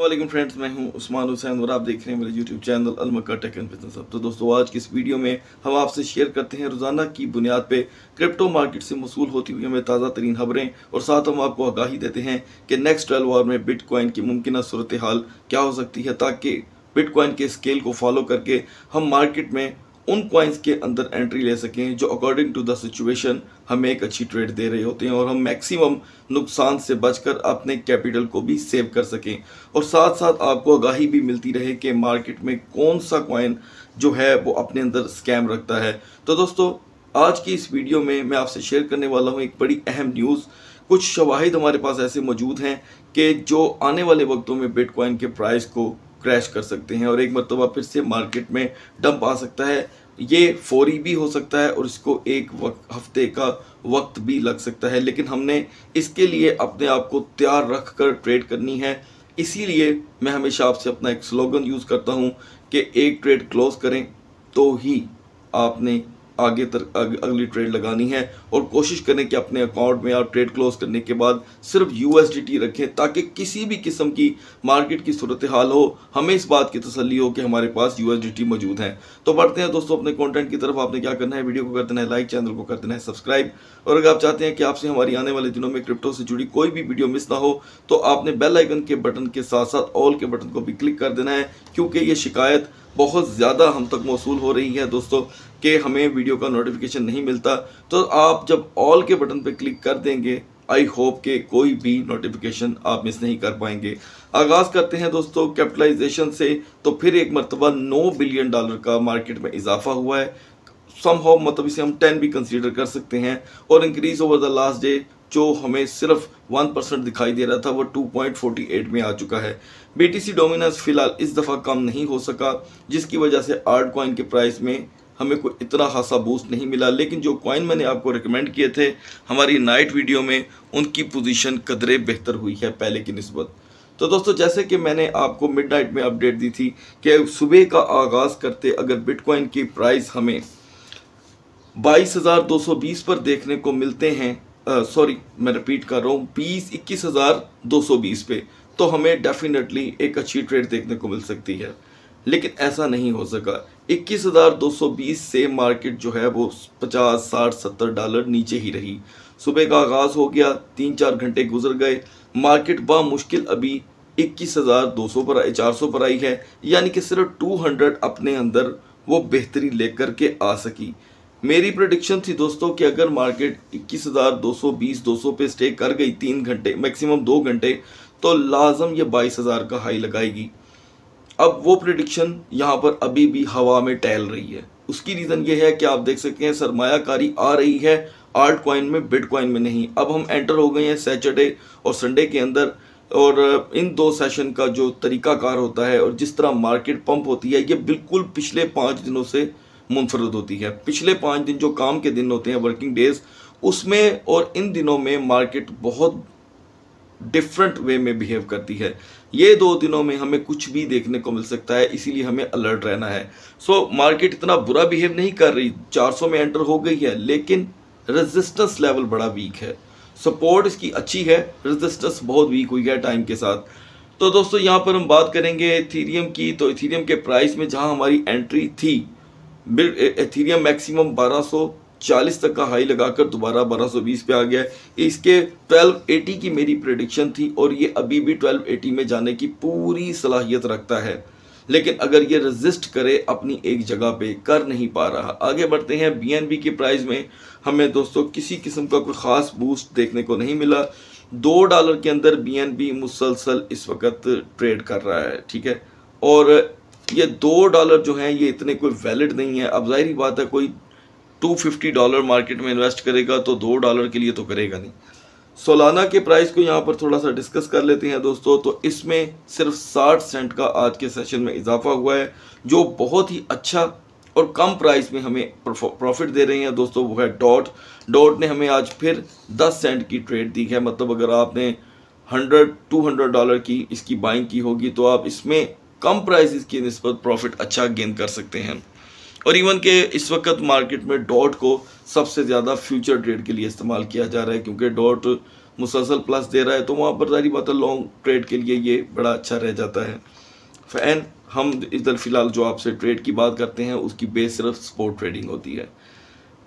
अल्लाह friends मैं हूं उस्मान हुसैन और आप देख रहे हैं मेरे यूट्यूब चैनल अलमका टेक एंड बिजनेस अब तो दोस्तों आज की इस वीडियो में हम आपसे शेयर करते हैं रोज़ाना की बुनियाद पे क्रिप्टो मार्केट से मसूल होती हुई हमें ताज़ा तरीन खबरें और साथ हम आपको आगाही देते हैं कि नेक्स्ट ट्वेल्व आवर में बिटकॉइन की मुमकिन सूरत हाल क्या हो सकती है ताकि बिटकॉइन के स्केल को फॉलो करके हम मार्केट में उन क्वाइंस के अंदर एंट्री ले सकें जो अकॉर्डिंग टू द सिचुएशन हमें एक अच्छी ट्रेड दे रहे होते हैं और हम मैक्सिमम नुकसान से बचकर अपने कैपिटल को भी सेव कर सकें और साथ साथ आपको आगाही भी मिलती रहे कि मार्केट में कौन सा क्वाइन जो है वो अपने अंदर स्कैम रखता है तो दोस्तों आज की इस वीडियो में मैं आपसे शेयर करने वाला हूँ एक बड़ी अहम न्यूज़ कुछ शवाहिद हमारे पास ऐसे मौजूद हैं कि जो आने वाले वक्तों में बिटकॉइन के प्राइस को क्रैश कर सकते हैं और एक मरतबा फिर तो से मार्केट में डंप आ सकता है ये फौरी भी हो सकता है और इसको एक वक्त हफ्ते का वक्त भी लग सकता है लेकिन हमने इसके लिए अपने आप को तैयार रख कर ट्रेड करनी है इसीलिए मैं हमेशा आपसे अपना एक स्लोगन यूज़ करता हूँ कि एक ट्रेड क्लोज करें तो ही आपने आगे तर, अग, अगली ट्रेड लगानी है और कोशिश करें कि अपने अकाउंट में आप ट्रेड क्लोज करने के बाद सिर्फ यू रखें ताकि किसी भी किस्म की मार्केट की सूरत हाल हो हमें इस बात की तसली हो कि हमारे पास यू मौजूद हैं तो बढ़ते हैं दोस्तों अपने कंटेंट की तरफ आपने क्या करना है वीडियो को कर देना है लाइक चैनल को कर देना है सब्सक्राइब और अगर आप चाहते हैं कि आपसे हमारी आने वाले दिनों में क्रिप्टो से जुड़ी कोई भी वीडियो मिस ना हो तो आपने बेल आइकन के बटन के साथ साथ ऑल के बटन को भी क्लिक कर देना है क्योंकि ये शिकायत बहुत ज़्यादा हम तक मौसू हो रही है दोस्तों कि हमें वीडियो का नोटिफिकेशन नहीं मिलता तो आप जब ऑल के बटन पर क्लिक कर देंगे आई होप के कोई भी नोटिफिकेशन आप मिस नहीं कर पाएंगे आगाज़ करते हैं दोस्तों कैपिटलाइजेशन से तो फिर एक मरतबा नौ बिलियन डॉलर का मार्केट में इजाफा हुआ है सम हो मतलब इसे हम टेन भी कंसीडर कर सकते हैं और increase over the last day जो हमें सिर्फ वन परसेंट दिखाई दे रहा था वो टू पॉइंट फोर्टी एट में आ चुका है सी डोमिनेंस फिलहाल इस दफ़ा कम नहीं हो सका जिसकी वजह से आर्ट कॉइन के प्राइस में हमें कोई इतना खासा बूस्ट नहीं मिला लेकिन जो कॉइन मैंने आपको रिकमेंड किए थे हमारी नाइट वीडियो में उनकी पोजीशन कदरे बेहतर हुई है पहले की नस्बत तो दोस्तों जैसे कि मैंने आपको मिडनाइट में अपडेट दी थी कि सुबह का आगाज़ करते अगर बिटकॉइन की प्राइस हमें 22,220 पर देखने को मिलते हैं सॉरी मैं रिपीट कर रहा हूँ बीस इक्कीस हज़ार दो सौ बीस पे तो हमें डेफिनेटली एक अच्छी ट्रेड देखने को मिल सकती है लेकिन ऐसा नहीं हो सका 21,220 से मार्केट जो है वो 50, 60, 70 डॉलर नीचे ही रही सुबह का आगाज़ हो गया तीन चार घंटे गुजर गए मार्केट बा मुश्किल अभी 21,200 पर आई 400 पर आई है यानी कि सिर्फ 200 अपने अंदर वो बेहतरी लेकर के आ सकी मेरी प्रडिक्शन थी दोस्तों कि अगर मार्केट 21,220 200 पे स्टे कर गई तीन घंटे मैक्सिमम दो घंटे तो लाजम ये 22,000 का हाई लगाएगी अब वो प्रिडिक्शन यहाँ पर अभी भी हवा में टहल रही है उसकी रीज़न ये है कि आप देख सकते हैं सरमायाकारी आ रही है आर्ट कॉइन में बिट कॉइन में नहीं अब हम एंटर हो गए हैं सैटरडे और संडे के अंदर और इन दो सेशन का जो तरीकाकार होता है और जिस तरह मार्केट पंप होती है ये बिल्कुल पिछले पाँच दिनों से मुनफरद होती है पिछले पाँच दिन जो काम के दिन होते हैं वर्किंग डेज उसमें और इन दिनों में मार्केट बहुत डिफरेंट वे में बिहेव करती है ये दो दिनों में हमें कुछ भी देखने को मिल सकता है इसीलिए हमें अलर्ट रहना है सो so, मार्केट इतना बुरा बिहेव नहीं कर रही 400 में एंटर हो गई है लेकिन रेजिस्टेंस लेवल बड़ा वीक है सपोर्ट इसकी अच्छी है रेजिस्टेंस बहुत वीक हुई है टाइम के साथ तो दोस्तों यहाँ पर हम बात करेंगे इथीरियम की तो इथीरियम के प्राइस में जहाँ हमारी एंट्री थी एथीरियम मैक्सिमम 1200 चालीस तक का हाई लगाकर दोबारा बारह सौ बीस पे आ गया है इसके ट्वेल्व एटी की मेरी प्रडिक्शन थी और ये अभी भी ट्वेल्व एटी में जाने की पूरी सलाहियत रखता है लेकिन अगर ये रजिस्ट करे अपनी एक जगह पे कर नहीं पा रहा आगे बढ़ते हैं बी एन बी के प्राइस में हमें दोस्तों किसी किस्म का कोई ख़ास बूस्ट देखने को नहीं मिला दो डॉलर के अंदर बी एन बी मुसलसल इस वक्त ट्रेड कर रहा है ठीक है और ये दो डॉलर जो हैं ये इतने कोई वैलिड नहीं है अब जाहिर बात है कोई 250 डॉलर मार्केट में इन्वेस्ट करेगा तो दो डॉलर के लिए तो करेगा नहीं सोलाना के प्राइस को यहाँ पर थोड़ा सा डिस्कस कर लेते हैं दोस्तों तो इसमें सिर्फ 60 सेंट का आज के सेशन में इजाफा हुआ है जो बहुत ही अच्छा और कम प्राइस में हमें प्रॉफिट दे रहे हैं दोस्तों वो है डॉट डॉट ने हमें आज फिर 10 सेंट की ट्रेड दी है मतलब अगर आपने 100 200 डॉलर की इसकी बाइंग की होगी तो आप इसमें कम प्राइस की नस्बत प्रॉफिट अच्छा गेन कर सकते हैं और इवन के इस वक्त मार्केट में डॉट को सबसे ज़्यादा फ्यूचर ट्रेड के लिए इस्तेमाल किया जा रहा है क्योंकि डॉट मुसलसल प्लस दे रहा है तो वहाँ पर जारी बात लॉन्ग ट्रेड के लिए ये बड़ा अच्छा रह जाता है फैन हम इधर फिलहाल जो आपसे ट्रेड की बात करते हैं उसकी बेस सिर्फ स्पोर्ट ट्रेडिंग होती है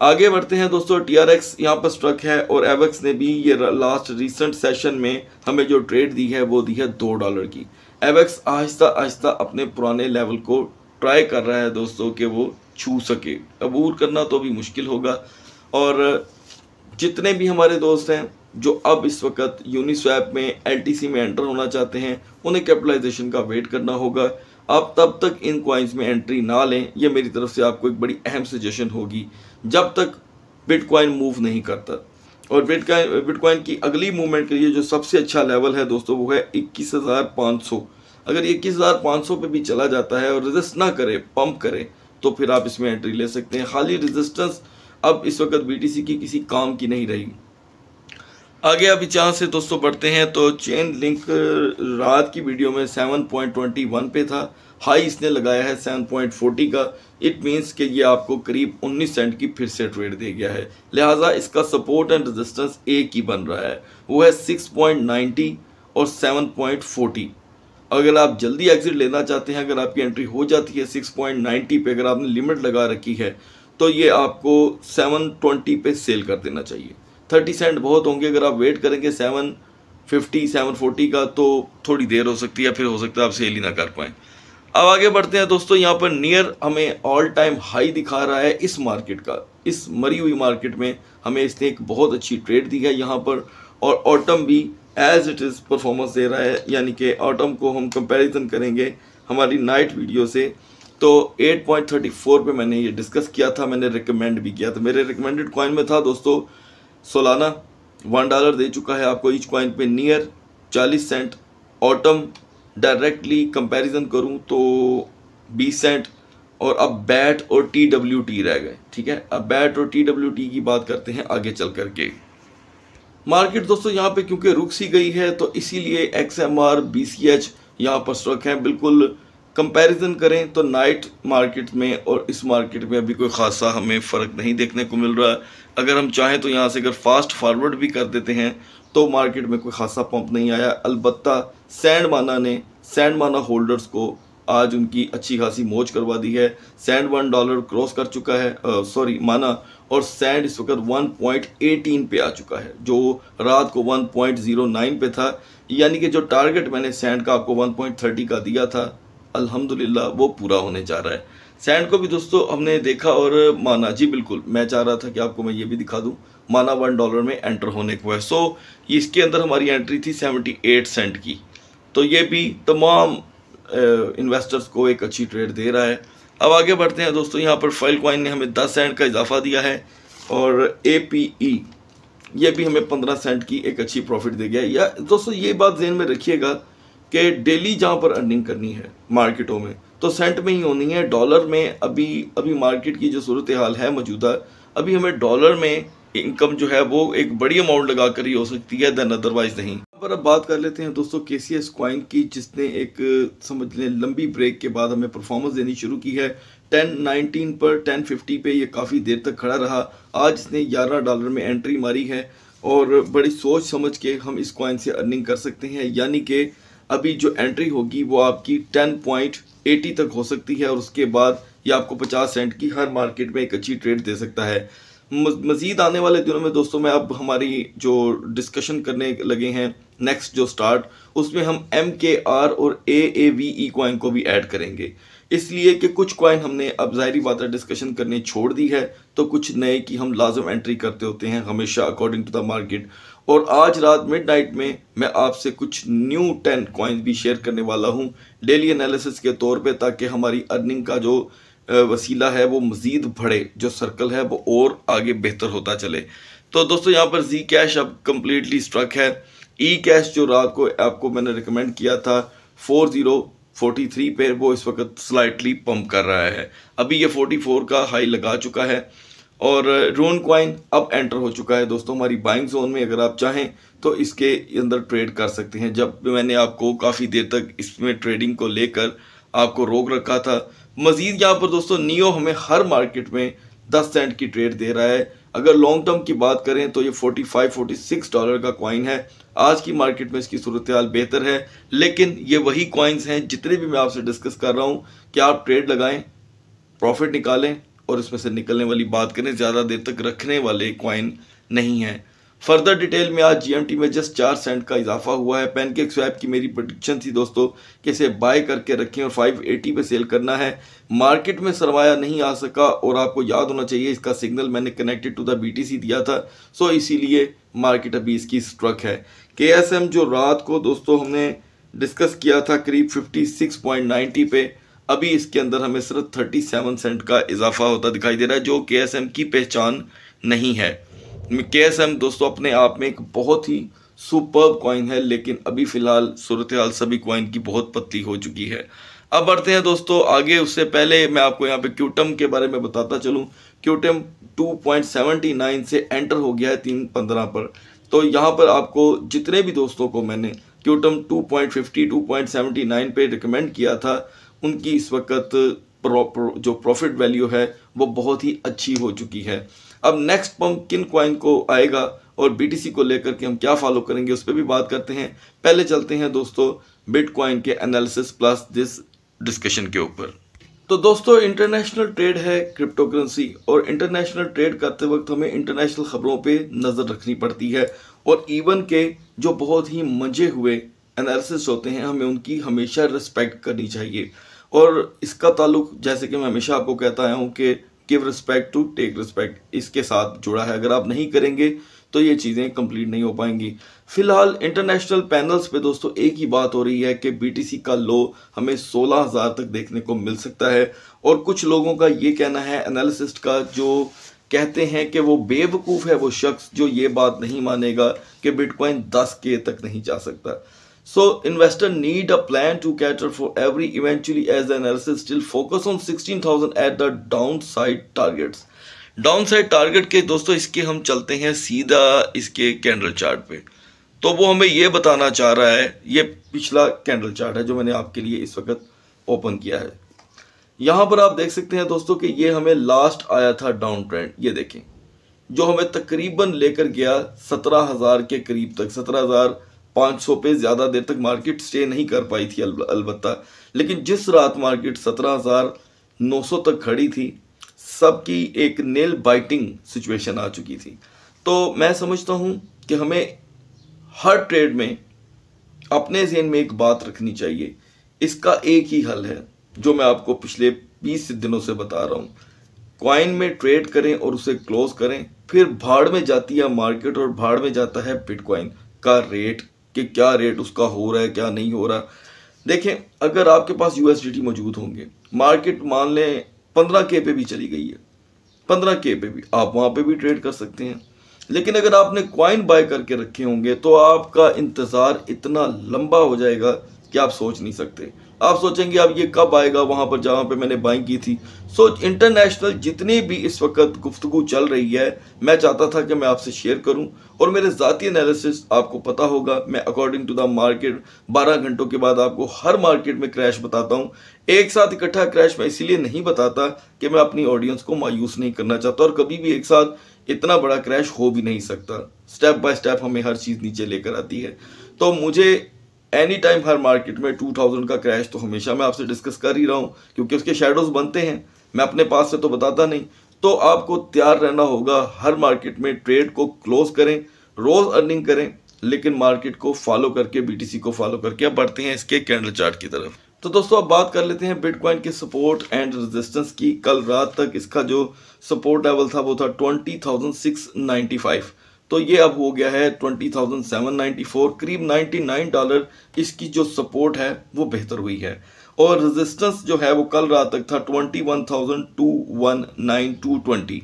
आगे बढ़ते हैं दोस्तों टी आर एक्स यहाँ पर स्ट्रक है और एवेक्स ने भी ये लास्ट रिसेंट सेशन में हमें जो ट्रेड दी है वो दी है दो डॉलर की एवेक्स आहिस्ता आहिस्ता अपने पुराने लेवल को ट्राई कर रहा है दोस्तों कि वो छू सके अबूर करना तो भी मुश्किल होगा और जितने भी हमारे दोस्त हैं जो अब इस वक्त यूनिस्वैप में एलटीसी में एंटर होना चाहते हैं उन्हें कैपिटलाइजेशन का वेट करना होगा आप तब तक इन क्वाइंस में एंट्री ना लें यह मेरी तरफ से आपको एक बड़ी अहम सजेशन होगी जब तक बिटकॉइन मूव नहीं करता और बिटकॉइन बिटकॉइन की अगली मूवमेंट के लिए जो सबसे अच्छा लेवल है दोस्तों वो है इक्कीस हज़ार पाँच सौ अगर इक्कीस हज़ार पाँच सौ पर भी चला जाता है और रजिस्ट ना करे पम्प करे तो फिर आप इसमें एंट्री ले सकते हैं खाली रजिस्टेंस अब इस वक्त सी की किसी काम की नहीं रही आगे अभी चांस से दोस्तों बढ़ते हैं तो चेन लिंक रात की वीडियो में सेवन पॉइंट ट्वेंटी वन पे था हाई इसने लगाया है सेवन पॉइंट फोर्टी का इट मींस कि ये आपको करीब उन्नीस सेंट की फिर से ट्रेड दे गया है लिहाजा इसका सपोर्ट एंड रेजिस्टेंस एक ही बन रहा है वो है सिक्स पॉइंट नाइन्टी और सेवन पॉइंट फोर्टी अगर आप जल्दी एग्ज़िट लेना चाहते हैं अगर आपकी एंट्री हो जाती है 6.90 पे अगर आपने लिमिट लगा रखी है तो ये आपको 720 पे सेल कर देना चाहिए 30 सेंट बहुत होंगे अगर आप वेट करेंगे 750 740 का तो थोड़ी देर हो सकती है फिर हो सकता है आप सेल ही ना कर पाएँ अब आगे बढ़ते हैं दोस्तों यहाँ पर नियर हमें ऑल टाइम हाई दिखा रहा है इस मार्केट का इस मरी हुई मार्केट में हमें इसने एक बहुत अच्छी ट्रेड दी है यहाँ पर और ऑटम भी एज इट इज़ परफॉर्मेंस दे रहा है यानी कि ऑटम को हम कंपैरिजन करेंगे हमारी नाइट वीडियो से तो 8.34 पे मैंने ये डिस्कस किया था मैंने रिकमेंड भी किया था मेरे रिकमेंडेड कॉइन में था दोस्तों सोलाना वन डॉलर दे चुका है आपको ईच कॉइन पे near 40 cent autumn directly comparison करूं तो 20 सेंट और अब बैट और टी डब्ल्यू टी रह गए ठीक है अब बैट और टी डब्ल्यू टी की बात करते हैं आगे चल करके मार्केट दोस्तों यहाँ पे क्योंकि रुक सी गई है तो इसीलिए X M R B C H यहाँ पर स्टॉक है बिल्कुल कंपैरिजन करें तो नाइट मार्केट में और इस मार्केट में अभी कोई ख़ासा हमें फ़र्क नहीं देखने को मिल रहा अगर हम चाहें तो यहाँ से अगर फास्ट फॉरवर्ड भी कर देते हैं तो मार्केट में कोई ख़ासा पंप नहीं आया अलबत्ता सैंड माना ने सैंड माना होल्डर्स को आज उनकी अच्छी खासी मौज करवा दी है सैंड वन डॉलर क्रॉस कर चुका है सॉरी माना और सैंड इस वक्त 1.18 पे आ चुका है जो रात को 1.09 पे था यानी कि जो टारगेट मैंने सैंड का आपको 1.30 का दिया था अल्हम्दुलिल्लाह वो पूरा होने जा रहा है सैंड को भी दोस्तों हमने देखा और माना जी बिल्कुल मैं चाह रहा था कि आपको मैं ये भी दिखा दूँ माना वन डॉलर में एंटर होने को है सो इसके अंदर हमारी एंट्री थी सेवेंटी एट सेंट की तो ये भी तमाम इन्वेस्टर्स को एक अच्छी ट्रेड दे रहा है अब आगे बढ़ते हैं दोस्तों यहाँ पर फाइल क्वाइन ने हमें दस सेंट का इजाफा दिया है और ए पी ई ये भी हमें पंद्रह सेंट की एक अच्छी प्रॉफिट दे गया या दोस्तों ये बात जहन में रखिएगा कि डेली जहाँ पर अर्निंग करनी है मार्केटों में तो सेंट में ही होनी है डॉलर में अभी अभी मार्केट की जो सूरत हाल है मौजूदा अभी हमें डॉलर में इनकम जो है वो एक बड़ी अमाउंट लगा कर ही हो सकती है देन अदरवाइज नहीं पर अब बात कर लेते हैं दोस्तों के सी एस क्वाइन की जिसने एक समझ लें लंबी ब्रेक के बाद हमें परफॉर्मेंस देनी शुरू की है टेन नाइनटीन पर टेन फिफ्टी पे ये काफ़ी देर तक खड़ा रहा आज इसने ग्यारह डॉलर में एंट्री मारी है और बड़ी सोच समझ के हम इस क्वाइन से अर्निंग कर सकते हैं यानी कि अभी जो एंट्री होगी वो आपकी टेन पॉइंट एटी तक हो सकती है और उसके बाद ये आपको पचास सेंट की हर मार्केट में एक अच्छी ट्रेड दे सकता है मज़ीद आने वाले दिनों में दोस्तों मैं अब हमारी जो डिस्कशन करने लगे हैं नेक्स्ट जो स्टार्ट उसमें हम एम के आर और ए ए वी ई कॉइन को भी ऐड करेंगे इसलिए कि कुछ कॉइन हमने अब ज़ाहरी बात है डिस्कशन करने छोड़ दी है तो कुछ नए की हम लाजम एंट्री करते होते हैं हमेशा अकॉर्डिंग टू द मार्केट और आज रात मिड नाइट में मैं आपसे कुछ न्यू टेन कॉइन्स भी शेयर करने वाला हूँ डेली एनालिसिस के तौर पर ताकि हमारी अर्निंग का जो वसीला है वो मज़ीद बढ़े जो सर्कल है वो और आगे बेहतर होता चले तो दोस्तों यहाँ पर जी कैश अब कम्प्लीटली स्ट्रक है ई कैश जो रात को आपको मैंने रिकमेंड किया था फोर ज़ीरो फोर्टी थ्री पे वो इस वक्त स्लाइटली पम्प कर रहा है अभी ये फोर्टी फोर का हाई लगा चुका है और रोन क्वाइन अब एंटर हो चुका है दोस्तों हमारी बाइंग जोन में अगर आप चाहें तो इसके अंदर ट्रेड कर सकते हैं जब मैंने आपको काफ़ी देर तक इसमें ट्रेडिंग को लेकर आपको रोक रखा था मज़ीद यहाँ पर दोस्तों नियो हमें हर मार्केट में दस सेंट की ट्रेड दे रहा है अगर लॉन्ग टर्म की बात करें तो ये 45 46 डॉलर का कॉइन है आज की मार्केट में इसकी सूरत हाल बेहतर है लेकिन ये वही कॉइन्स हैं जितने भी मैं आपसे डिस्कस कर रहा हूँ कि आप ट्रेड लगाएं प्रॉफिट निकालें और इसमें से निकलने वाली बात करें ज़्यादा देर तक रखने वाले कॉइन नहीं हैं फर्दर डिटेल में आज जीएमटी में जस्ट चार सेंट का इजाफा हुआ है पैनकेक स्वैप की मेरी प्रोडिक्शन थी दोस्तों कि इसे बाय करके रखें और 580 पे सेल करना है मार्केट में सरमाया नहीं आ सका और आपको याद होना चाहिए इसका सिग्नल मैंने कनेक्टेड टू द बीटीसी दिया था सो इसीलिए मार्केट अभी इसकी स्ट्रक है के जो रात को दोस्तों हमने डिस्कस किया था करीब फिफ्टी पे अभी इसके अंदर हमें सिर्फ थर्टी सेंट का इजाफा होता दिखाई दे रहा है जो के की पहचान नहीं है के एस एम दोस्तों अपने आप में एक बहुत ही सुपर कॉइन है लेकिन अभी फ़िलहाल सूरत हाल सभी कॉइन की बहुत पतली हो चुकी है अब बढ़ते हैं दोस्तों आगे उससे पहले मैं आपको यहाँ पे क्यूटम के बारे में बताता चलूँ क्यूटम 2.79 से एंटर हो गया है तीन पंद्रह पर तो यहाँ पर आपको जितने भी दोस्तों को मैंने क्यूटम 2.50 2.79 पे रिकमेंड किया था उनकी इस वक्त प्रो, प्रो, जो प्रॉफिट वैल्यू है वो बहुत ही अच्छी हो चुकी है अब नेक्स्ट पंप किन क्वाइन को आएगा और बीटीसी को लेकर के हम क्या फॉलो करेंगे उस पर भी बात करते हैं पहले चलते हैं दोस्तों बिटकॉइन के एनालिसिस प्लस दिस डिस्कशन के ऊपर तो दोस्तों इंटरनेशनल ट्रेड है क्रिप्टो करेंसी और इंटरनेशनल ट्रेड करते वक्त हमें इंटरनेशनल खबरों पे नज़र रखनी पड़ती है और इवन के जो बहुत ही मजे हुए एनालिसिस होते हैं हमें उनकी हमेशा रिस्पेक्ट करनी चाहिए और इसका ताल्लुक जैसे कि मैं हमेशा आपको कहता आया हूँ कि give respect to take respect इसके साथ जुड़ा है अगर आप नहीं करेंगे तो ये चीज़ें कंप्लीट नहीं हो पाएंगी फिलहाल इंटरनेशनल पैनल्स पे दोस्तों एक ही बात हो रही है कि बीटीसी का लो हमें 16000 तक देखने को मिल सकता है और कुछ लोगों का ये कहना है एनालिसिस्ट का जो कहते हैं कि वो बेवकूफ़ है वो शख्स जो ये बात नहीं मानेगा कि बिटकॉइन दस के तक नहीं जा सकता So investor need a plan to cater for every eventually as the analysis still focus on 16,000 at the downside targets. Downside target के दोस्तों इसके हम चलते हैं सीधा इसके कैंडल चार्ट पे तो वो हमें ये बताना चाह रहा है ये पिछला कैंडल चार्ट है जो मैंने आपके लिए इस वक्त ओपन किया है यहाँ पर आप देख सकते हैं दोस्तों कि ये हमें लास्ट आया था डाउन ट्रेंड ये देखें जो हमें तकरीबन लेकर गया सत्रह हज़ार के करीब तक सत्रह हज़ार पाँच सौ पे ज़्यादा देर तक मार्केट स्टे नहीं कर पाई थी अलबत् लेकिन जिस रात मार्केट सत्रह हज़ार नौ सौ तक खड़ी थी सबकी एक नेल बाइटिंग सिचुएशन आ चुकी थी तो मैं समझता हूँ कि हमें हर ट्रेड में अपने जहन में एक बात रखनी चाहिए इसका एक ही हल है जो मैं आपको पिछले बीस दिनों से बता रहा हूँ क्वाइन में ट्रेड करें और उसे क्लोज करें फिर भाड़ में जाती है मार्केट और भाड़ में जाता है बिटकॉइन का रेट कि क्या रेट उसका हो रहा है क्या नहीं हो रहा देखें अगर आपके पास यू मौजूद होंगे मार्केट मान लें पंद्रह के पे भी चली गई है पंद्रह के पे भी आप वहाँ पे भी ट्रेड कर सकते हैं लेकिन अगर आपने क्वाइन बाय करके रखे होंगे तो आपका इंतज़ार इतना लंबा हो जाएगा कि आप सोच नहीं सकते आप सोचेंगे अब ये कब आएगा वहाँ पर जहाँ पे मैंने बाइंग की थी सो so, इंटरनेशनल जितनी भी इस वक्त गुफ्तु चल रही है मैं चाहता था कि मैं आपसे शेयर करूं और मेरे ज़ाती एनालिसिस आपको पता होगा मैं अकॉर्डिंग टू द मार्केट 12 घंटों के बाद आपको हर मार्केट में क्रैश बताता हूं एक साथ इकट्ठा क्रैश मैं इसीलिए नहीं बताता कि मैं अपनी ऑडियंस को मायूस नहीं करना चाहता और कभी भी एक साथ इतना बड़ा क्रैश हो भी नहीं सकता स्टेप बाय स्टेप हमें हर चीज़ नीचे लेकर आती है तो मुझे एनी टाइम हर मार्केट में टू थाउजेंड का क्रैश तो हमेशा मैं आपसे डिस्कस कर ही रहा हूँ क्योंकि उसके शेडोज़ बनते हैं मैं अपने पास से तो बताता नहीं तो आपको तैयार रहना होगा हर मार्केट में ट्रेड को क्लोज करें रोज़ अर्निंग करें लेकिन मार्केट को फॉलो करके बीटीसी को फॉलो करके अब बढ़ते हैं इसके कैंडल चार्ट की तरफ तो दोस्तों अब बात कर लेते हैं बिटकॉइन के सपोर्ट एंड रेजिस्टेंस की कल रात तक इसका जो सपोर्ट लेवल था वो था ट्वेंटी थाउजेंड सिक्स फाइव तो ये अब हो गया है 20,794 करीब 99 डॉलर इसकी जो सपोर्ट है वो बेहतर हुई है और रेजिस्टेंस जो है वो कल रात तक था 21,219,220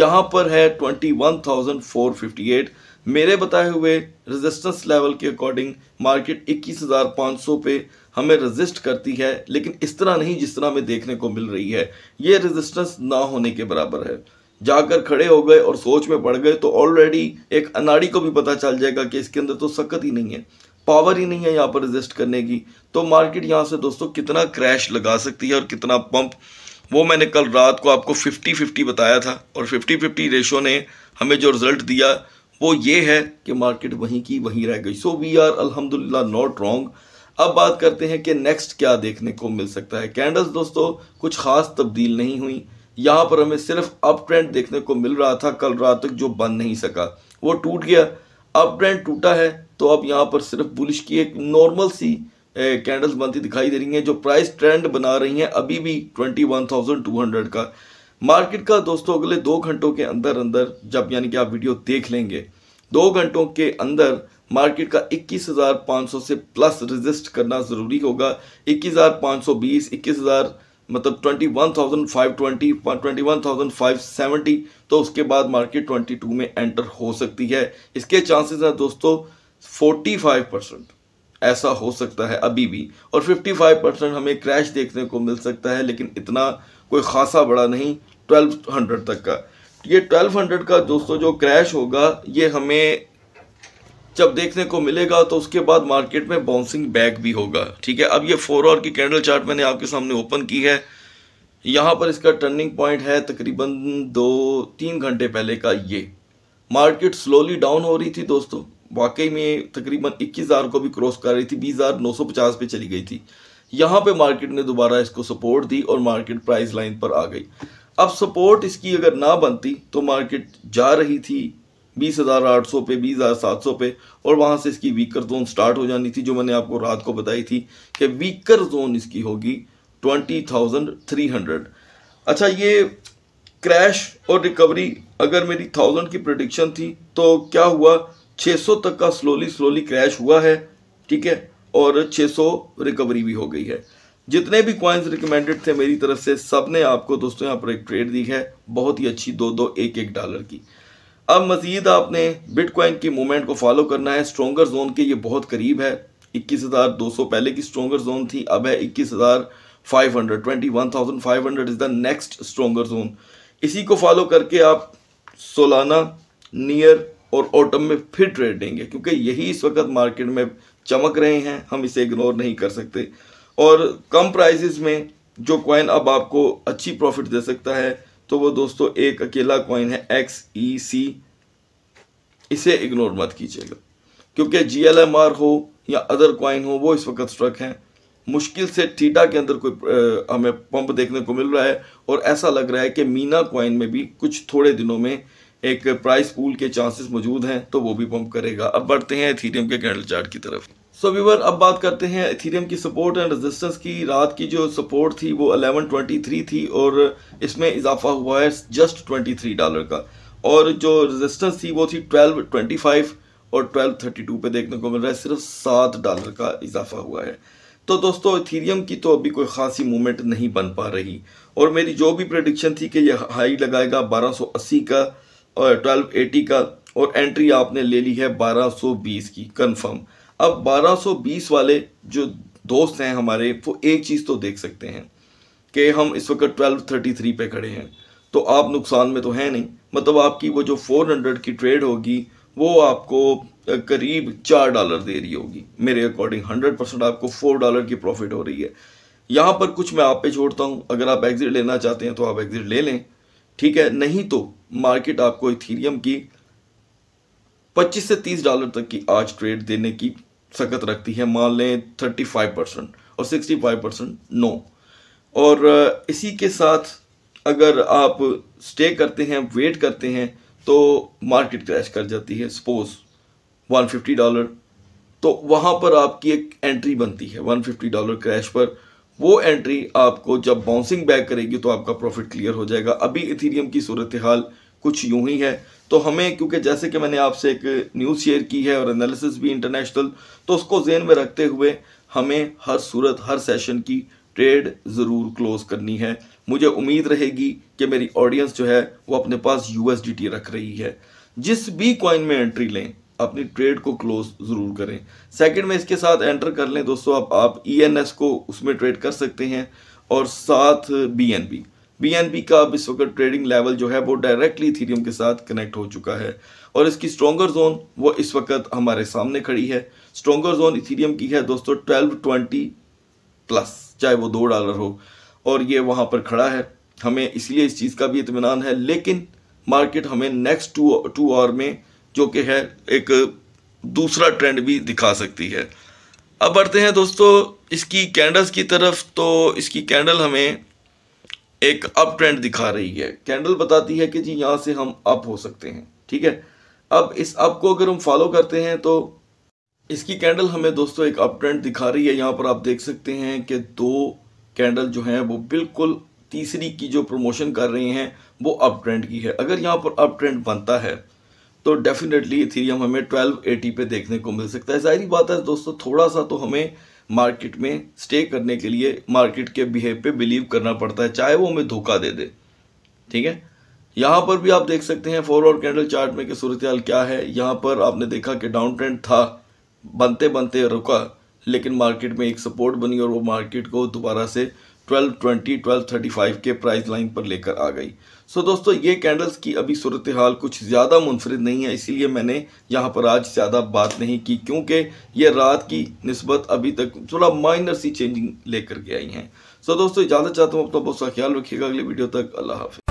यहाँ पर है 21,458 मेरे बताए हुए रेजिस्टेंस लेवल के अकॉर्डिंग मार्केट 21,500 पे हमें रेजिस्ट करती है लेकिन इस तरह नहीं जिस तरह हमें देखने को मिल रही है ये रेजिस्टेंस ना होने के बराबर है जाकर खड़े हो गए और सोच में पड़ गए तो ऑलरेडी एक अनाड़ी को भी पता चल जाएगा कि इसके अंदर तो सख्त ही नहीं है पावर ही नहीं है यहाँ पर रजिस्ट करने की तो मार्केट यहाँ से दोस्तों कितना क्रैश लगा सकती है और कितना पंप वो मैंने कल रात को आपको 50-50 बताया था और 50-50 रेशो ने हमें जो रिज़ल्ट दिया वो ये है कि मार्केट वहीं की वहीं रह गई सो वी आर अलहमदिल्ला नॉट रॉन्ग अब बात करते हैं कि नेक्स्ट क्या देखने को मिल सकता है कैंडल्स दोस्तों कुछ ख़ास तब्दील नहीं हुई यहाँ पर हमें सिर्फ अप ट्रेंड देखने को मिल रहा था कल रात तक जो बन नहीं सका वो टूट गया अप ट्रेंड टूटा है तो अब यहाँ पर सिर्फ बुलिश की एक नॉर्मल सी कैंडल्स बनती दिखाई दे रही हैं जो प्राइस ट्रेंड बना रही हैं अभी भी 21,200 का मार्केट का दोस्तों अगले दो घंटों के अंदर अंदर जब यानी कि आप वीडियो देख लेंगे दो घंटों के अंदर मार्केट का 21,500 से प्लस रजिस्ट करना ज़रूरी होगा 21,520 21,000 मतलब twenty one thousand five twenty twenty one thousand five seventy तो उसके बाद मार्केट ट्वेंटी टू में एंटर हो सकती है इसके चांसेस हैं दोस्तों फोर्टी फाइव परसेंट ऐसा हो सकता है अभी भी और फिफ्टी फाइव परसेंट हमें क्रैश देखने को मिल सकता है लेकिन इतना कोई खासा बड़ा नहीं ट्वेल्व हंड्रेड तक का ये ट्वेल्व हंड्रेड का दोस्तों जो क्रैश होगा ये हमें जब देखने को मिलेगा तो उसके बाद मार्केट में बाउंसिंग बैक भी होगा ठीक है अब ये फोर आवर की कैंडल चार्ट मैंने आपके सामने ओपन की है यहाँ पर इसका टर्निंग पॉइंट है तकरीबन दो तीन घंटे पहले का ये मार्केट स्लोली डाउन हो रही थी दोस्तों वाकई में तकरीबन इक्कीस हज़ार को भी क्रॉस कर रही थी बीस हज़ार नौ सौ पचास पे चली गई थी यहाँ पे मार्केट ने दोबारा इसको सपोर्ट दी और मार्केट प्राइस लाइन पर आ गई अब सपोर्ट इसकी अगर ना बनती तो मार्केट जा रही थी बीस हज़ार आठ सौ पे बीस हज़ार सात सौ पे और वहाँ से इसकी वीकर जोन स्टार्ट हो जानी थी जो मैंने आपको रात को बताई थी कि वीकर जोन इसकी होगी ट्वेंटी थाउजेंड थ्री हंड्रेड अच्छा ये क्रैश और रिकवरी अगर मेरी थाउजेंड की प्रडिक्शन थी तो क्या हुआ छः सौ तक का स्लोली स्लोली क्रैश हुआ है ठीक है और छः सौ रिकवरी भी हो गई है जितने भी क्वाइंस रिकमेंडेड थे मेरी तरफ से सब ने आपको दोस्तों यहाँ पर एक ट्रेड दी है बहुत ही अच्छी दो दो एक एक डॉलर की अब मज़ीद आपने बिटकॉइन की मूवमेंट को फॉलो करना है स्ट्रोंगर जोन के ये बहुत करीब है 21,200 पहले की स्ट्रोंगर जोन थी अब है 21,500 21,500 is the next stronger zone इसी को फॉलो करके आप सोलाना नियर और ऑटम में फिर ट्रेड देंगे क्योंकि यही इस वक्त मार्केट में चमक रहे हैं हम इसे इग्नोर नहीं कर सकते और कम प्राइसेस में जो कॉइन अब आपको अच्छी प्रॉफिट दे सकता है तो वो दोस्तों एक अकेला कॉइन है एक्स ई सी इसे इग्नोर मत कीजिएगा क्योंकि जी एल एम आर हो या अदर कॉइन हो वो इस वक्त स्ट्रक हैं मुश्किल से टीटा के अंदर कोई हमें पंप देखने को मिल रहा है और ऐसा लग रहा है कि मीना कॉइन में भी कुछ थोड़े दिनों में एक प्राइस पूल के चांसेस मौजूद हैं तो वो भी पंप करेगा अब बढ़ते हैं एथीरियम के कैंडल चार्ट की तरफ सो व्यूवर अब बात करते हैं इथीरियम की सपोर्ट एंड रेजिस्टेंस की रात की जो सपोर्ट थी वो 1123 थी और इसमें इजाफा हुआ है जस्ट 23 डॉलर का और जो रेजिस्टेंस थी वो थी 1225 और 1232 पे देखने को मिल रहा है सिर्फ सात डॉलर का इजाफा हुआ है तो दोस्तों इथीरियम की तो अभी कोई खासी मूवमेंट नहीं बन पा रही और मेरी जो भी प्रडिक्शन थी कि यह हाई लगाएगा अस्सी का और एटी का और एंट्री आपने ले ली है बीस की कन्फर्म अब 1220 वाले जो दोस्त हैं हमारे वो एक चीज़ तो देख सकते हैं कि हम इस वक्त 1233 पे खड़े हैं तो आप नुकसान में तो हैं नहीं मतलब आपकी वो जो 400 की ट्रेड होगी वो आपको करीब चार डॉलर दे रही होगी मेरे अकॉर्डिंग हंड्रेड परसेंट आपको फोर डॉलर की प्रॉफिट हो रही है यहाँ पर कुछ मैं आप पे छोड़ता हूँ अगर आप एग्ज़िट लेना चाहते हैं तो आप एग्ज़िट ले लें ठीक है नहीं तो मार्केट आपको इथीरियम की 25 से 30 डॉलर तक की आज ट्रेड देने की सख्त रखती है मान लें थर्टी फाइव परसेंट और सिक्सटी फाइव परसेंट नो और इसी के साथ अगर आप स्टे करते हैं वेट करते हैं तो मार्केट क्रैश कर जाती है सपोज वन फिफ्टी डॉलर तो वहाँ पर आपकी एक एंट्री बनती है वन फिफ्टी डॉलर क्रैश पर वो एंट्री आपको जब बाउंसिंग बैक करेगी तो आपका प्रॉफिट क्लियर हो जाएगा अभी इथीरियम की सूरत हाल कुछ यूं ही है तो हमें क्योंकि जैसे कि मैंने आपसे एक न्यूज़ शेयर की है और एनालिसिस भी इंटरनेशनल तो उसको जेन में रखते हुए हमें हर सूरत हर सेशन की ट्रेड ज़रूर क्लोज़ करनी है मुझे उम्मीद रहेगी कि मेरी ऑडियंस जो है वो अपने पास यू रख रही है जिस भी कॉइन में एंट्री लें अपनी ट्रेड को क्लोज ज़रूर करें सेकंड में इसके साथ एंटर कर लें दोस्तों आप आप ई e को उसमें ट्रेड कर सकते हैं और साथ बी बी का अब इस वक्त ट्रेडिंग लेवल जो है वो डायरेक्टली थीरियम के साथ कनेक्ट हो चुका है और इसकी स्ट्रॉगर जोन वो इस वक्त हमारे सामने खड़ी है स्ट्रॉगर जोन इथीरियम की है दोस्तों ट्वेल्व ट्वेंटी प्लस चाहे वो दो डॉलर हो और ये वहाँ पर खड़ा है हमें इसलिए इस चीज़ का भी इतमान है लेकिन मार्केट हमें नेक्स्ट टू टू आवर में जो कि है एक दूसरा ट्रेंड भी दिखा सकती है अब बढ़ते हैं दोस्तों इसकी कैंडल्स की तरफ तो इसकी कैंडल हमें एक अप ट्रेंड दिखा रही है कैंडल बताती है कि जी यहाँ से हम अप हो सकते हैं ठीक है अब इस अप को अगर हम फॉलो करते हैं तो इसकी कैंडल हमें दोस्तों एक अप ट्रेंड दिखा रही है यहाँ पर आप देख सकते हैं कि दो कैंडल जो हैं वो बिल्कुल तीसरी की जो प्रमोशन कर रहे हैं वो अप ट्रेंड की है अगर यहाँ पर अप ट्रेंड बनता है तो डेफिनेटली थीरियम हमें 1280 पे देखने को मिल सकता है जाहिर बात है दोस्तों थोड़ा सा तो हमें मार्केट में स्टे करने के लिए मार्केट के बिहेव पे बिलीव करना पड़ता है चाहे वो हमें धोखा दे दे ठीक है यहाँ पर भी आप देख सकते हैं फॉरवर्ड कैंडल चार्ट में कि सूरत क्या है यहाँ पर आपने देखा कि डाउन ट्रेंड था बनते बनते रुका लेकिन मार्केट में एक सपोर्ट बनी और वो मार्केट को दोबारा से 1220, 1235 के प्राइस लाइन पर लेकर आ गई सो दोस्तों ये कैंडल्स की अभी सूरत हाल कुछ ज़्यादा मुनफरद नहीं है इसीलिए मैंने यहाँ पर आज ज़्यादा बात नहीं की क्योंकि ये रात की नस्बत अभी तक थोड़ा माइनर सी चेंजिंग लेकर के आई हैं सो दोस्तों इजाज़त चाहता हूँ अपना बहुत सा ख्याल रखिएगा अगले वीडियो तक अल्लाह हाफि